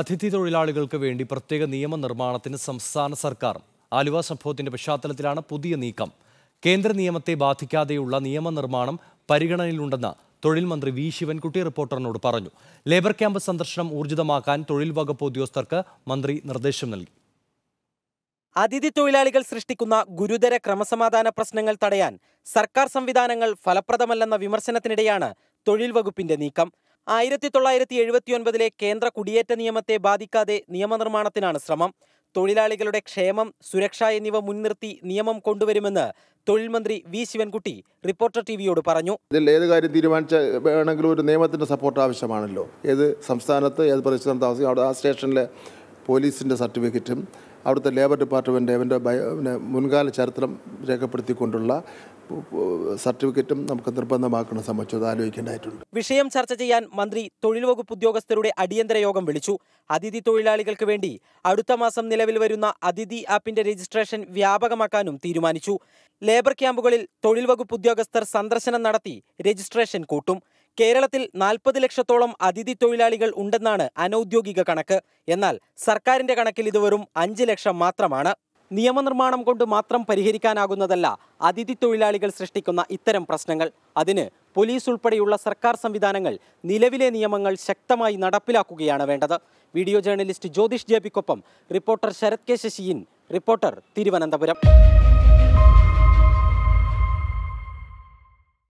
അതിഥി തൊഴിലാളികൾക്ക് വേണ്ടി പ്രത്യേക നിയമനിർമ്മാണത്തിന് സംസ്ഥാന സർക്കാർ ആലുവ സംഭവത്തിന്റെ പശ്ചാത്തലത്തിലാണ് പുതിയ നീക്കം കേന്ദ്ര നിയമത്തെ ബാധിക്കാതെയുള്ള നിയമനിർമ്മാണം പരിഗണനയിലുണ്ടെന്ന് തൊഴിൽ മന്ത്രി വി ശിവൻകുട്ടി റിപ്പോർട്ടറിനോട് പറഞ്ഞു ലേബർ ക്യാമ്പ് സന്ദർശനം ഊർജിതമാക്കാൻ തൊഴിൽ വകുപ്പ് ഉദ്യോഗസ്ഥർക്ക് മന്ത്രി നിർദ്ദേശം നൽകി അതിഥി തൊഴിലാളികൾ സൃഷ്ടിക്കുന്ന ഗുരുതര ക്രമസമാധാന പ്രശ്നങ്ങൾ തടയാൻ സർക്കാർ സംവിധാനങ്ങൾ ഫലപ്രദമല്ലെന്ന വിമർശനത്തിനിടെയാണ് തൊഴിൽ വകുപ്പിന്റെ നീക്കം ആയിരത്തി തൊള്ളായിരത്തി ഒൻപതിലെ കേന്ദ്ര കുടിയേറ്റ നിയമത്തെ ബാധിക്കാതെ നിയമനിർമ്മാണത്തിനാണ് ശ്രമം തൊഴിലാളികളുടെ ക്ഷേമം സുരക്ഷ എന്നിവ മുൻനിർത്തി നിയമം കൊണ്ടുവരുമെന്ന് തൊഴിൽ മന്ത്രി വി ശിവൻകുട്ടി റിപ്പോർട്ടർ ടി വിയോട് പറഞ്ഞു ഇതിൽ ഏത് കാര്യം തീരുമാനിച്ച വേണമെങ്കിലും ഒരു നിയമത്തിൻ്റെ സപ്പോർട്ട് ആവശ്യമാണല്ലോ ഏത് സംസ്ഥാനത്ത് ഏത് പ്രദേശത്ത് താമസിക്കും അവിടെ ആ സ്റ്റേഷനിലെ പോലീസിൻ്റെ സർട്ടിഫിക്കറ്റും അവിടുത്തെ ലേബർ ഡിപ്പാർട്ട്മെൻറ്റ് അവൻ്റെ മുൻകാല ചരിത്രം രേഖപ്പെടുത്തിക്കൊണ്ടുള്ള സർട്ടിഫിക്കറ്റും നമുക്ക് നിർബന്ധമാക്കണം സംബന്ധിച്ചത് ആലോചിക്കേണ്ടതായിട്ടുണ്ട് വിഷയം ചർച്ച ചെയ്യാൻ മന്ത്രി തൊഴിൽ വകുപ്പ് ഉദ്യോഗസ്ഥരുടെ അടിയന്തര യോഗം വിളിച്ചു അതിഥി തൊഴിലാളികൾക്ക് വേണ്ടി അടുത്ത മാസം നിലവിൽ വരുന്ന അതിഥി ആപ്പിന്റെ രജിസ്ട്രേഷൻ വ്യാപകമാക്കാനും തീരുമാനിച്ചു ലേബർ ക്യാമ്പുകളിൽ തൊഴിൽ വകുപ്പ് ഉദ്യോഗസ്ഥർ സന്ദർശനം നടത്തി രജിസ്ട്രേഷൻ കൂട്ടും കേരളത്തിൽ നാൽപ്പത് ലക്ഷത്തോളം അതിഥി തൊഴിലാളികൾ ഉണ്ടെന്നാണ് അനൌദ്യോഗിക കണക്ക് എന്നാൽ സർക്കാരിന്റെ കണക്കിൽ ഇത് വെറും അഞ്ച് ലക്ഷം മാത്രമാണ് നിയമനിർമ്മാണം കൊണ്ട് മാത്രം പരിഹരിക്കാനാകുന്നതല്ല അതിഥി തൊഴിലാളികൾ സൃഷ്ടിക്കുന്ന ഇത്തരം പ്രശ്നങ്ങൾ അതിന് പോലീസ് ഉൾപ്പെടെയുള്ള സർക്കാർ സംവിധാനങ്ങൾ നിലവിലെ നിയമങ്ങൾ ശക്തമായി നടപ്പിലാക്കുകയാണ് വേണ്ടത് വീഡിയോ ജേർണലിസ്റ്റ് ജ്യോതിഷ് ജേപിക്കൊപ്പം റിപ്പോർട്ടർ ശരത് കെ ശശിയിൻ റിപ്പോർട്ടർ തിരുവനന്തപുരം